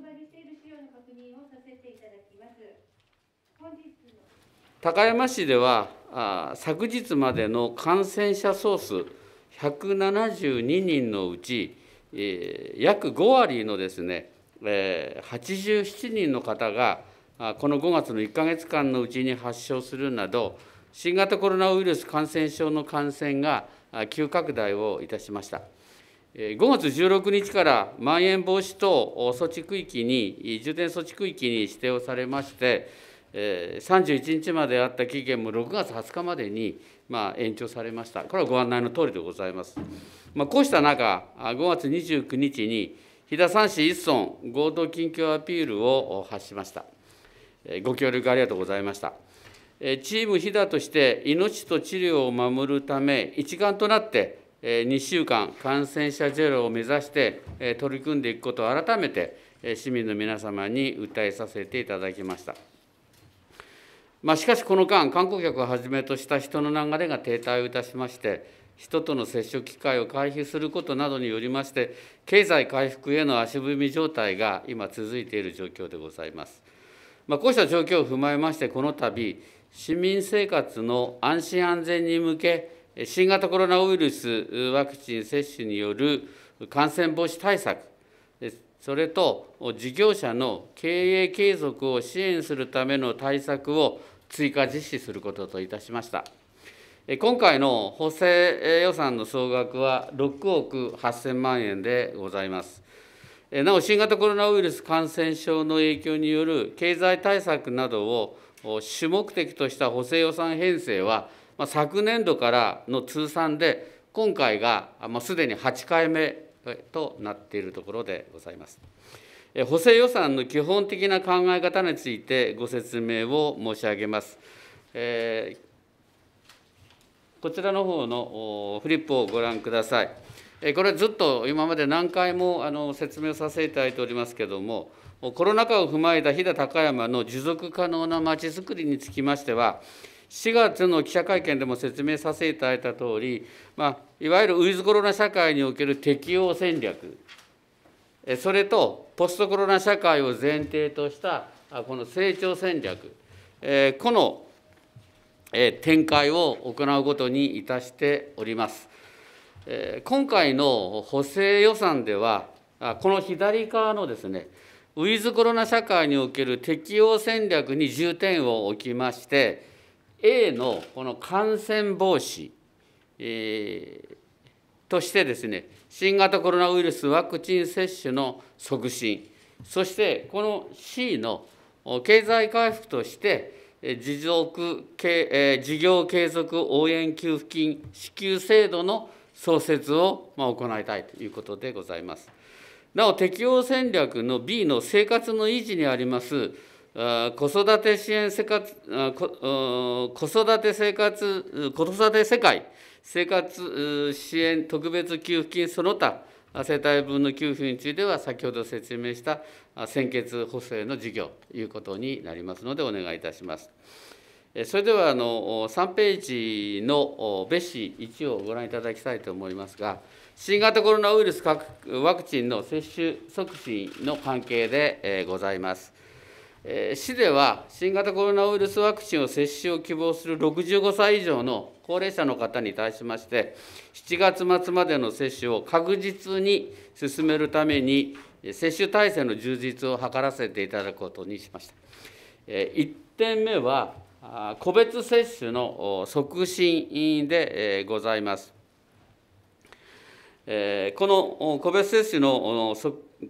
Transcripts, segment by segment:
配りしている資料の確認をさせていただきます。本日高山市ではあ昨日までの感染者総数172人のうち、え約5割のですね、え87人の方がこの5月の1か月間のうちに発症するなど新型コロナウイルス感染症の感染が急拡大をいたしました。5月16日からまん延防止等措置区域に、重点措置区域に指定をされまして、31日まであった期限も6月20日までに、延長されました、これはご案内のとおりでございます。こうした中、5月29日に、飛騨三市一村合同緊急アピールを発しました。ご協力ありがとうございました。チーム飛騨として、命と治療を守るため、一丸となって、2週間、感染者ゼロを目指して取り組んでいくことを改めて市民の皆様に訴えさせていただきました。まあ、しかし、この間、観光客をはじめとした人の流れが停滞をいたしまして、人との接触機会を回避することなどによりまして、経済回復への足踏み状態が今、続いている状況でございます。まあ、こうした状況を踏まえまして、この度市民生活の安心安全に向け、新型コロナウイルスワクチン接種による感染防止対策、それと事業者の経営継続を支援するための対策を追加実施することといたしました。今回の補正予算の総額は6億8000万円でございます。なお、新型コロナウイルス感染症の影響による経済対策などを主目的とした補正予算編成は、まあ、昨年度からの通算で今回が、すでに8回目となっているところでございます。補正予算の基本的な考え方についてご説明を申し上げます。えー、こちらの方のフリップをご覧ください。これずっと今まで何回もあの説明させていただいておりますけれども、コロナ禍を踏まえた飛騨高山の持続可能なまちづくりにつきましては、4月の記者会見でも説明させていただいたとおり、まあ、いわゆるウィズコロナ社会における適応戦略、それとポストコロナ社会を前提としたこの成長戦略、この展開を行うことにいたしております。今回の補正予算では、この左側のですね、ウィズコロナ社会における適応戦略に重点を置きまして、A のこの感染防止、えー、としてですね新型コロナウイルスワクチン接種の促進そしてこの C の経済回復として持続事業継続応援給付金支給制度の創設を行いたいということでございます。なお、適用戦略の B の生活の維持にあります子育て支援生活、子育て生活、子育て世界、生活支援特別給付金その他、世帯分の給付については、先ほど説明した先決補正の事業ということになりますので、お願いいたします。それではあの3ページの別紙1をご覧いただきたいと思いますが、新型コロナウイルスワクチンの接種促進の関係でございます。市では新型コロナウイルスワクチンを接種を希望する65歳以上の高齢者の方に対しまして、7月末までの接種を確実に進めるために、接種体制の充実を図らせていただくことにしました。1点目は、個別接種の促進でございます。この個別接種の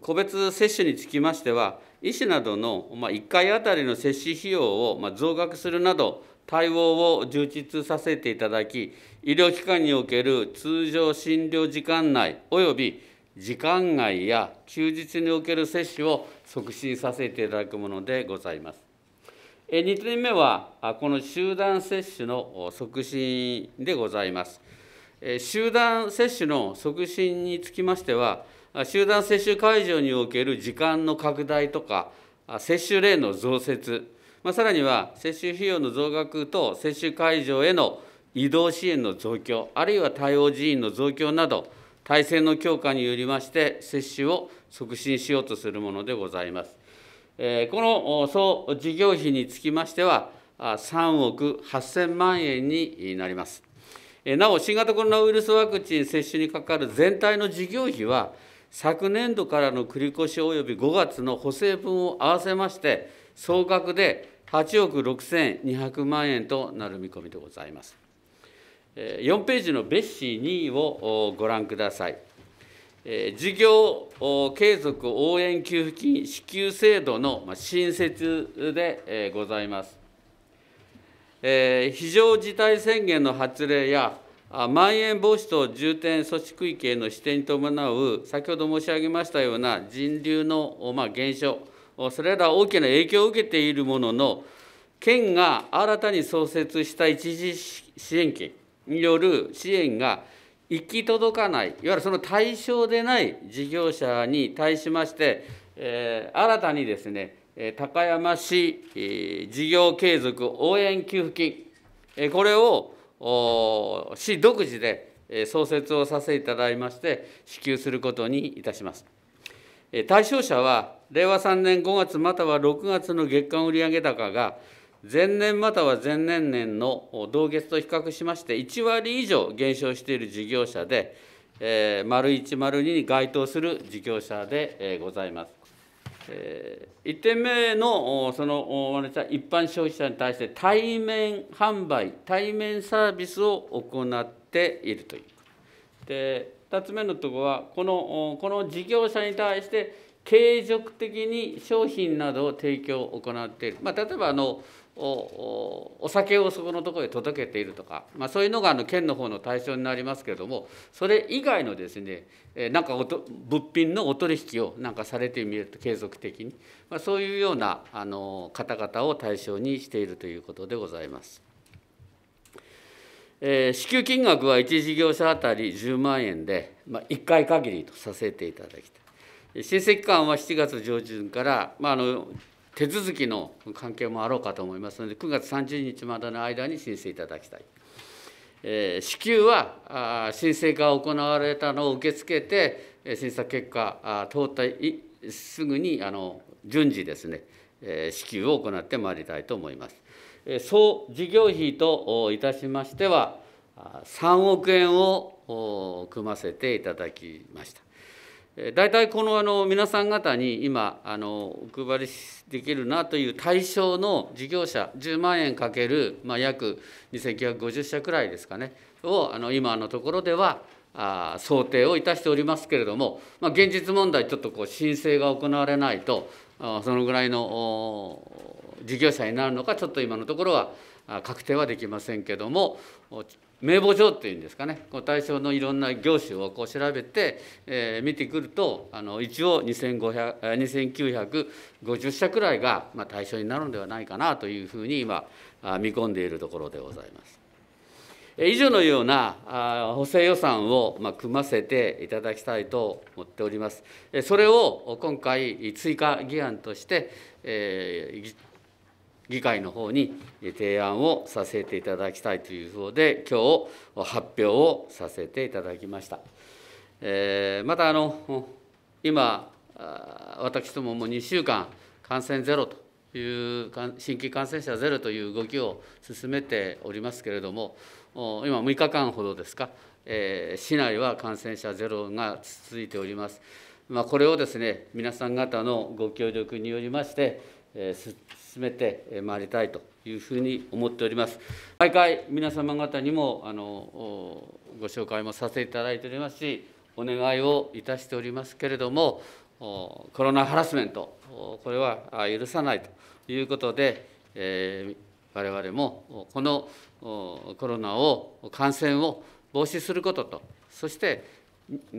個別接種につきましては、医師などの、1回あたりの接種費用を、増額するなど、対応を充実させていただき、医療機関における通常診療時間内及び時間外や休日における接種を促進させていただくものでございます。2点目は、この集団接種の促進でございます。集団接種の促進につきましては、集団接種会場における時間の拡大とか、接種例の増設、まあ、さらには接種費用の増額と接種会場への移動支援の増強、あるいは対応人員の増強など、体制の強化によりまして、接種を促進しようとするものでございます。この総事業費につきましては、3億8000万円になります。なお、新型コロナウイルスワクチン接種にかかる全体の事業費は、昨年度からの繰越及び5月の補正分を合わせまして、総額で8億6200万円となる見込みでございます。4ページの別紙2をご覧ください。事業継続応援給付金支給制度の新設でございます。非常事態宣言の発令やまん延防止等重点措置区域への指定に伴う、先ほど申し上げましたような人流の、減少、それら大きな影響を受けているものの、県が新たに創設した一時支援金による支援が行き届かない、いわゆるその対象でない事業者に対しまして、えー、新たにですね、高山市、えー、事業継続応援給付金、えー、これを市独自で創設をさせていただきまして支給することにいたします対象者は令和3年5月または6月の月間売上高が前年または前年年の同月と比較しまして1割以上減少している事業者で、えー、丸1丸2に該当する事業者でございます。え1点目のその一般消費者に対して対面販売対面サービスを行っているというで2つ目のところはこのこの事業者に対して継続的に商品などを提供を行っている、まあ、例えばあのお酒をそこのところへ届けているとか、まあ、そういうのがあの県の方の対象になりますけれどもそれ以外のですね、えなんか物品のお取引をなんかされてみると継続的に、まあ、そういうようなあの方々を対象にしているということでございます。えー、支給金額は1事業者あたり10万円で、まあ、1回限りとさせていただきたい。申請期間は7月上旬から、まあ、あの手続きの関係もあろうかと思いますので、9月30日までの間に申請いただきたい。えー、支給は申請が行われたのを受け付けて、審査結果通ったすぐにあの順次ですね、えー、支給を行ってまいりたいと思います。えー、総事業費といたしましては、3億円を組ませていただきました。大体このあの皆さん方に今あのお配りできるなという対象の事業者10万円かける、まあ、約2950社くらいですかねをあの今のところではあ想定をいたしておりますけれども、まあ、現実問題ちょっとこう申請が行われないとそのぐらいの事業者になるのかちょっと今のところは確定はできませんけども名簿上っていうんですかねこの対象のいろんな業種をこう調べて、えー、見てくるとあの一応2950社くらいが、まあ、対象になるんではないかなというふうに今見込んでいるところでございます。以上のような補正予算を組ませていただきたいと思っております。それを今回、追加議案として、議会の方に提案をさせていただきたいということで、今日発表をさせていただきました。えー、またあの今、私どもも2週間、感染ゼロという新規感染者ゼロという動きを進めておりますけれども、今、6日間ほどですか、えー、市内は感染者ゼロが続いております。まあ、これをですね皆さん方のご協力によりまして、えー、進めてまいりたいというふうに思っております。毎回皆様方にもあのご紹介もさせていただいておりますし、お願いをいたしておりますけれども、コロナハラスメント、これは許さないということで、えー、我々もこのコロナを、感染を防止することと、そして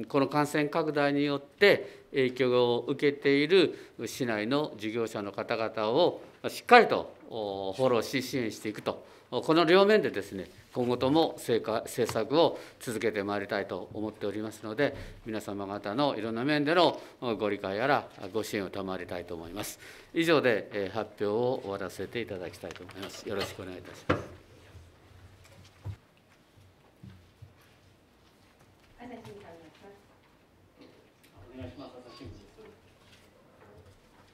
この感染拡大によって影響を受けている市内の事業者の方々をしっかりとフォローし支援していくとこの両面でですね今後とも政策を続けてまいりたいと思っておりますので皆様方のいろんな面でのご理解やらご支援を賜りたいと思います以上で発表を終わらせていただきたいと思いますよろしくお願いいたします